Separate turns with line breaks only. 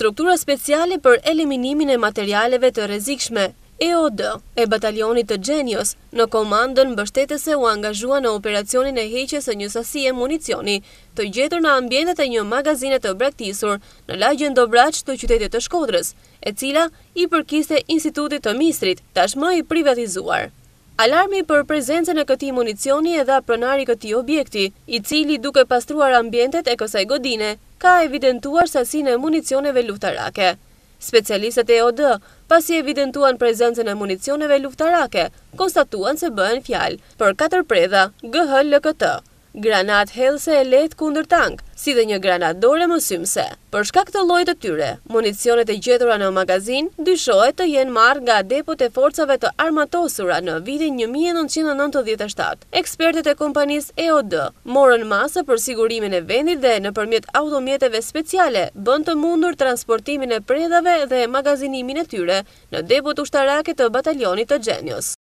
struktura speciale për eliminimin e materialeve të rezikshme, EOD, e batalionit të Gjenjos, në komandën bështetese u angazhua në operacionin e heqës e njësasi e municioni, të gjetër në ambjendet e një magazinet të braktisur në lagjën dobraq të qytetit të shkodrës, e cila i përkiste institutit të misrit, tashma i privatizuar. Alarmi për prezencën e këti municioni edhe pronari këti objekti, i cili duke pastruar ambjentet e kësaj godine, ka evidentuar sasin e municioneve luftarake. Specialistët e OD, pasi evidentuan prezencën e municioneve luftarake, konstatuan se bëhen fjalë për 4 predha GHLKT granat helse e letë kundër tank, si dhe një granat dore më symse. Për shka këtë lojtë të tyre, municionet e gjetura në magazin, dyshojt të jenë marrë nga depot e forcave të armatosura në vitin 1997. Ekspertet e kompanis EOD morën masë për sigurimin e vendit dhe në përmjet automjeteve speciale bënd të mundur transportimin e predave dhe magazinimin e tyre në depot ushtarake të batalionit të gjenjës.